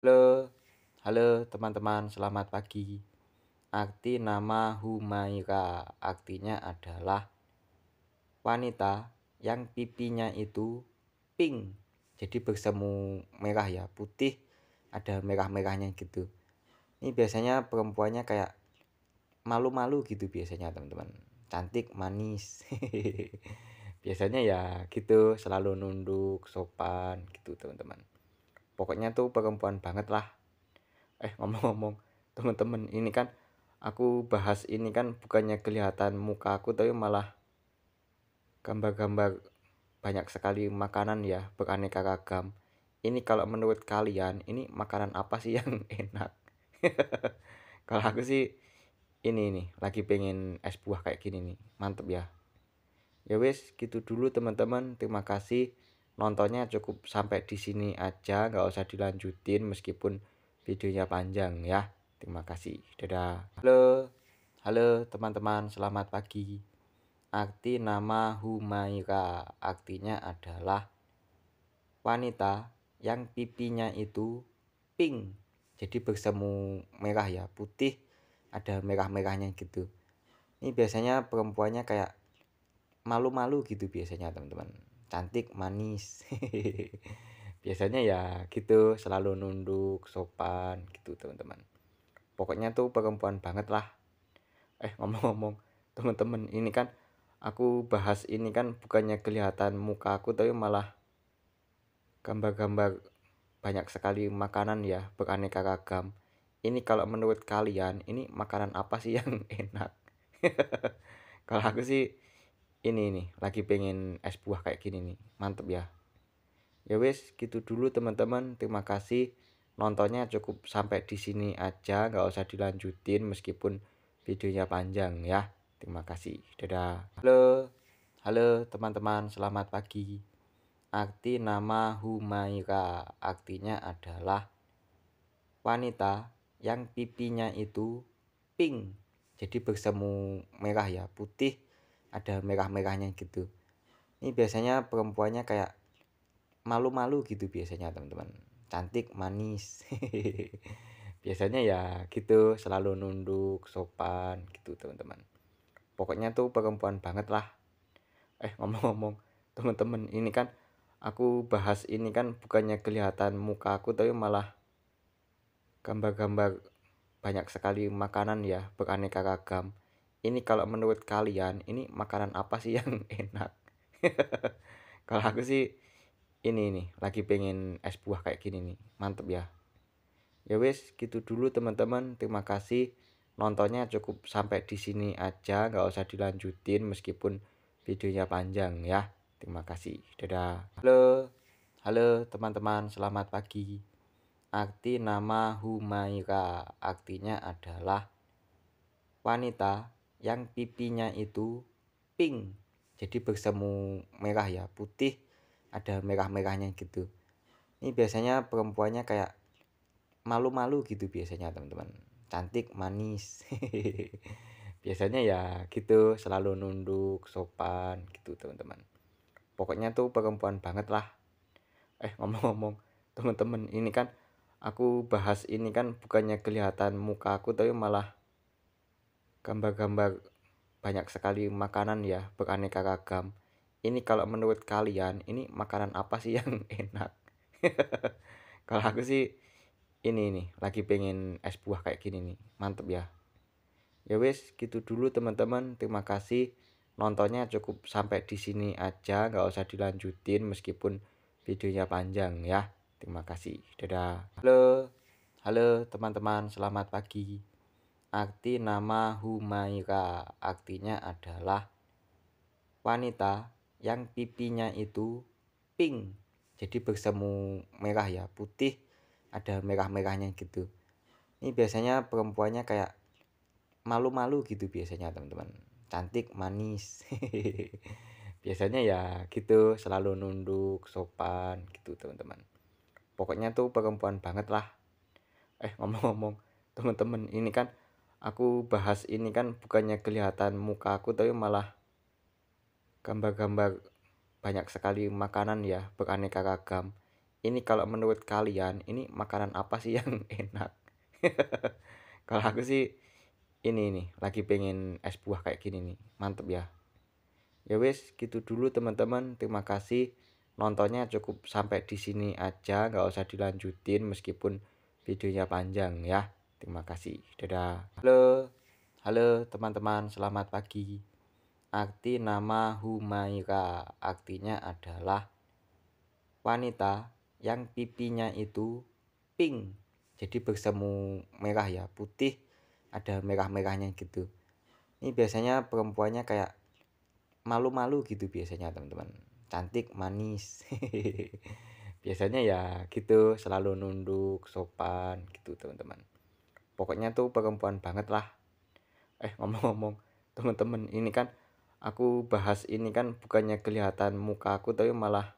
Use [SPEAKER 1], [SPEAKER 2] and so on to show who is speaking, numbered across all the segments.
[SPEAKER 1] Halo, halo teman-teman, selamat pagi. Arti nama Humaira, artinya adalah wanita yang pipinya itu pink, jadi bersemu merah ya, putih ada merah-merahnya gitu. Ini biasanya perempuannya kayak malu-malu gitu biasanya teman-teman, cantik, manis. biasanya ya gitu, selalu nunduk, sopan gitu teman-teman pokoknya tuh perempuan banget lah eh ngomong-ngomong temen-temen ini kan aku bahas ini kan bukannya kelihatan muka aku tapi malah gambar-gambar banyak sekali makanan ya beraneka ragam ini kalau menurut kalian ini makanan apa sih yang enak kalau aku sih ini nih lagi pengen es buah kayak gini nih mantep ya ya wes gitu dulu teman-teman terima kasih nontonnya cukup sampai di sini aja nggak usah dilanjutin meskipun videonya panjang ya terima kasih dadah halo halo teman-teman selamat pagi arti nama Humaira artinya adalah wanita yang pipinya itu pink jadi bersemu merah ya putih ada merah-merahnya gitu ini biasanya perempuannya kayak malu-malu gitu biasanya teman-teman cantik manis biasanya ya gitu selalu nunduk sopan gitu teman-teman pokoknya tuh perempuan banget lah eh ngomong-ngomong teman-teman ini kan aku bahas ini kan bukannya kelihatan muka aku tapi malah gambar-gambar banyak sekali makanan ya beraneka ragam ini kalau menurut kalian ini makanan apa sih yang enak kalau aku sih ini nih lagi pengen es buah kayak gini nih mantep ya ya wes gitu dulu teman-teman terima kasih nontonnya cukup sampai di sini aja nggak usah dilanjutin meskipun videonya panjang ya terima kasih dadah halo halo teman-teman selamat pagi arti nama Humaira artinya adalah wanita yang pipinya itu pink jadi bersemu merah ya putih ada merah-merahnya gitu ini biasanya perempuannya kayak malu-malu gitu biasanya teman-teman cantik manis biasanya ya gitu selalu nunduk sopan gitu teman-teman pokoknya tuh perempuan banget lah eh ngomong-ngomong teman-teman ini kan aku bahas ini kan bukannya kelihatan muka aku tapi malah gambar-gambar banyak sekali makanan ya beraneka ragam ini kalau menurut kalian ini makanan apa sih yang enak kalau aku sih ini nih lagi pengen es buah kayak gini nih mantep ya ya wes gitu dulu teman-teman terima kasih nontonnya cukup sampai di sini aja nggak usah dilanjutin meskipun videonya panjang ya terima kasih dadah halo halo teman-teman selamat pagi arti nama Humaira artinya adalah wanita yang pipinya itu pink jadi bersemu merah ya putih ada merah-merahnya gitu ini biasanya perempuannya kayak malu-malu gitu biasanya teman-teman cantik manis biasanya ya gitu selalu nunduk sopan gitu teman-teman pokoknya tuh perempuan banget lah eh ngomong-ngomong teman-teman ini kan aku bahas ini kan bukannya kelihatan muka aku tapi malah gambar-gambar banyak sekali makanan ya beraneka ragam. Ini kalau menurut kalian ini makanan apa sih yang enak? kalau aku sih ini nih lagi pengen es buah kayak gini nih mantep ya ya wes gitu dulu teman-teman terima kasih nontonnya cukup sampai di sini aja nggak usah dilanjutin meskipun videonya panjang ya terima kasih dadah halo halo teman-teman selamat pagi arti nama Humaira artinya adalah wanita yang pipinya itu pink. Jadi bersemu merah ya, putih ada merah-merahnya gitu. Ini biasanya perempuannya kayak malu-malu gitu biasanya teman-teman. Cantik, manis. biasanya ya gitu, selalu nunduk, sopan gitu teman-teman. Pokoknya tuh perempuan banget lah. Eh ngomong-ngomong, teman-teman ini kan aku bahas ini kan bukannya kelihatan muka aku tapi malah gambar-gambar banyak sekali makanan ya beraneka ragam ini kalau menurut kalian ini makanan apa sih yang enak kalau aku sih ini nih lagi pengen es buah kayak gini nih mantep ya ya wes gitu dulu teman-teman terima kasih nontonnya cukup sampai di sini aja nggak usah dilanjutin meskipun videonya panjang ya Terima kasih. Dadah. Halo. Halo teman-teman, selamat pagi. arti nama Humaira. Artinya adalah wanita yang pipinya itu pink. Jadi bersemu merah ya, putih ada merah-merahnya gitu. Ini biasanya perempuannya kayak malu-malu gitu biasanya teman-teman. Cantik, manis. biasanya ya gitu, selalu nunduk, sopan gitu teman-teman pokoknya tuh perempuan banget lah eh ngomong-ngomong temen-temen ini kan aku bahas ini kan bukannya kelihatan muka aku tapi malah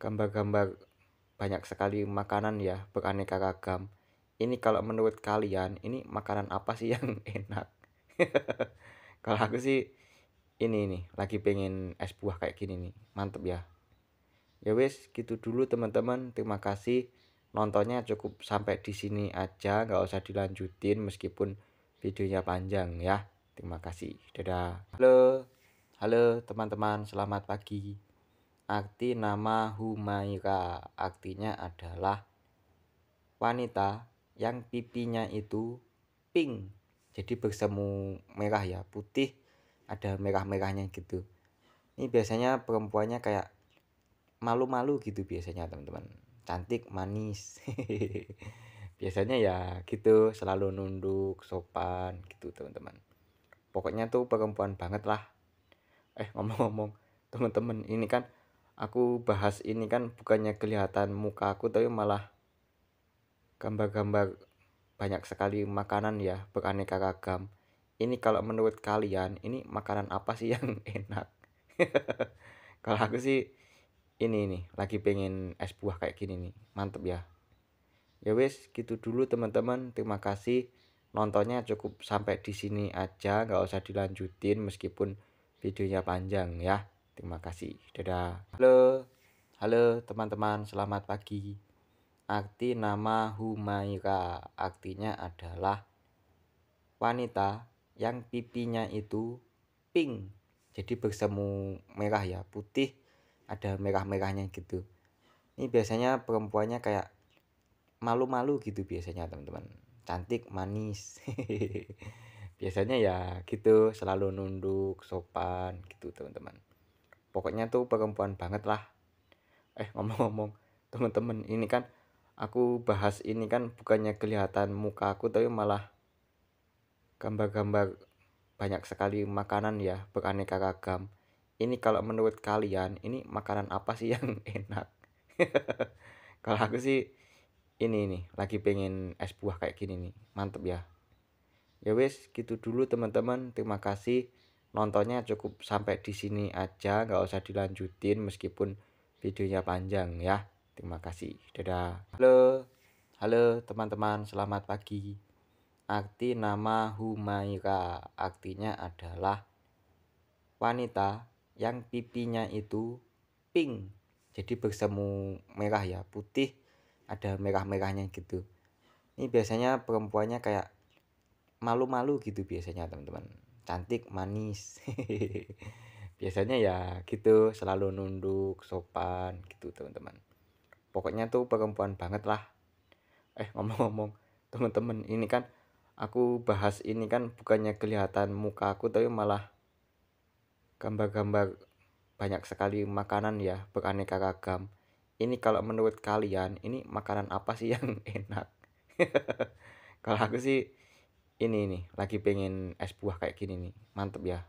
[SPEAKER 1] gambar-gambar banyak sekali makanan ya beraneka ragam ini kalau menurut kalian ini makanan apa sih yang enak kalau aku sih ini nih lagi pengen es buah kayak gini nih mantep ya ya wes gitu dulu teman-teman terima kasih nontonnya cukup sampai di sini aja nggak usah dilanjutin meskipun videonya panjang ya terima kasih dadah halo halo teman-teman selamat pagi arti nama Humaira artinya adalah wanita yang pipinya itu pink jadi bersemu merah ya putih ada merah-merahnya gitu ini biasanya perempuannya kayak malu-malu gitu biasanya teman-teman cantik manis biasanya ya gitu selalu nunduk sopan gitu teman-teman pokoknya tuh perempuan banget lah eh ngomong-ngomong teman-teman ini kan aku bahas ini kan bukannya kelihatan muka aku tapi malah gambar-gambar banyak sekali makanan ya beraneka ragam ini kalau menurut kalian ini makanan apa sih yang enak kalau aku sih ini nih lagi pengen es buah kayak gini nih mantep ya ya wes gitu dulu teman-teman terima kasih nontonnya cukup sampai di sini aja nggak usah dilanjutin meskipun videonya panjang ya terima kasih dadah halo halo teman-teman selamat pagi arti nama Humaira artinya adalah wanita yang pipinya itu pink jadi bersemu merah ya putih ada merah-merahnya gitu ini biasanya perempuannya kayak malu-malu gitu biasanya teman-teman cantik manis biasanya ya gitu selalu nunduk sopan gitu teman-teman pokoknya tuh perempuan banget lah eh ngomong-ngomong teman-teman ini kan aku bahas ini kan bukannya kelihatan muka aku tapi malah gambar-gambar banyak sekali makanan ya beraneka ragam ini kalau menurut kalian ini makanan apa sih yang enak kalau aku sih ini nih lagi pengen es buah kayak gini nih mantep ya ya wes gitu dulu teman-teman terima kasih nontonnya cukup sampai di sini aja nggak usah dilanjutin meskipun videonya panjang ya terima kasih dadah halo halo teman-teman selamat pagi arti nama Humaira artinya adalah wanita yang pipinya itu pink jadi bersemu merah ya putih ada merah-merahnya gitu ini biasanya perempuannya kayak malu-malu gitu biasanya teman-teman cantik manis biasanya ya gitu selalu nunduk sopan gitu teman-teman pokoknya tuh perempuan banget lah eh ngomong-ngomong teman-teman ini kan aku bahas ini kan bukannya kelihatan muka aku tapi malah gambar-gambar banyak sekali makanan ya beraneka ragam. Ini kalau menurut kalian ini makanan apa sih yang enak? kalau aku sih ini nih lagi pengen es buah kayak gini nih mantep ya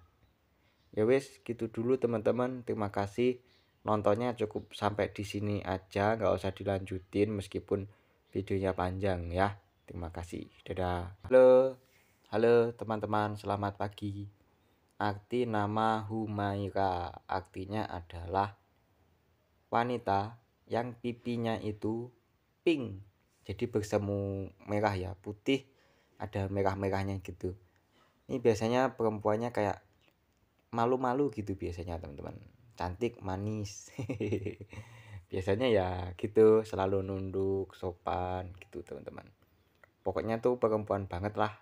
[SPEAKER 1] ya wes gitu dulu teman-teman terima kasih nontonnya cukup sampai di sini aja nggak usah dilanjutin meskipun videonya panjang ya terima kasih dadah halo halo teman-teman selamat pagi arti nama Humaira artinya adalah wanita yang pipinya itu pink. Jadi bersemu merah ya, putih ada merah-merahnya gitu. Ini biasanya perempuannya kayak malu-malu gitu biasanya teman-teman. Cantik, manis. biasanya ya gitu, selalu nunduk, sopan gitu teman-teman. Pokoknya tuh perempuan banget lah.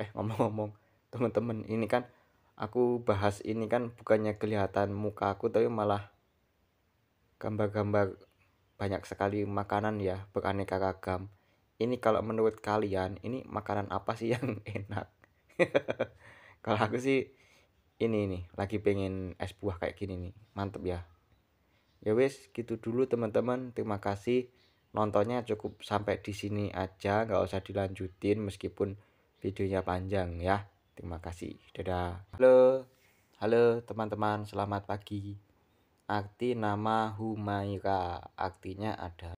[SPEAKER 1] Eh ngomong-ngomong teman-teman ini kan aku bahas ini kan bukannya kelihatan muka aku tapi malah gambar-gambar banyak sekali makanan ya beraneka ragam ini kalau menurut kalian ini makanan apa sih yang enak kalau aku sih ini nih lagi pengen es buah kayak gini nih mantep ya ya wes gitu dulu teman-teman terima kasih nontonnya cukup sampai di sini aja nggak usah dilanjutin meskipun videonya panjang ya Terima kasih. Dadah. Halo. Halo teman-teman, selamat pagi. Akti nama Humaira. Artinya ada